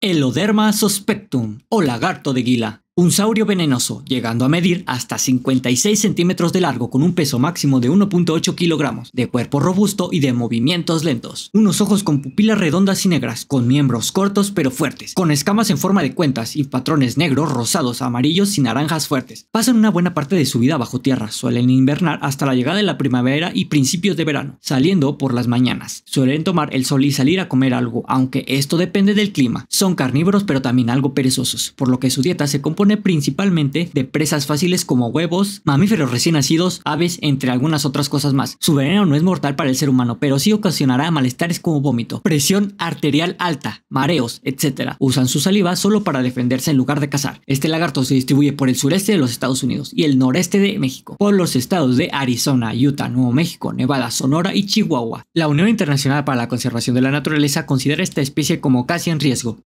Eloderma suspectum o lagarto de guila. Un saurio venenoso, llegando a medir hasta 56 centímetros de largo con un peso máximo de 1.8 kilogramos, de cuerpo robusto y de movimientos lentos. Unos ojos con pupilas redondas y negras, con miembros cortos pero fuertes, con escamas en forma de cuentas y patrones negros, rosados, amarillos y naranjas fuertes. Pasan una buena parte de su vida bajo tierra, suelen invernar hasta la llegada de la primavera y principios de verano, saliendo por las mañanas. Suelen tomar el sol y salir a comer algo, aunque esto depende del clima. Son carnívoros pero también algo perezosos, por lo que su dieta se compone principalmente de presas fáciles como huevos, mamíferos recién nacidos, aves, entre algunas otras cosas más. Su veneno no es mortal para el ser humano, pero sí ocasionará malestares como vómito, presión arterial alta, mareos, etc. Usan su saliva solo para defenderse en lugar de cazar. Este lagarto se distribuye por el sureste de los Estados Unidos y el noreste de México, por los estados de Arizona, Utah, Nuevo México, Nevada, Sonora y Chihuahua. La Unión Internacional para la Conservación de la Naturaleza considera esta especie como casi en riesgo,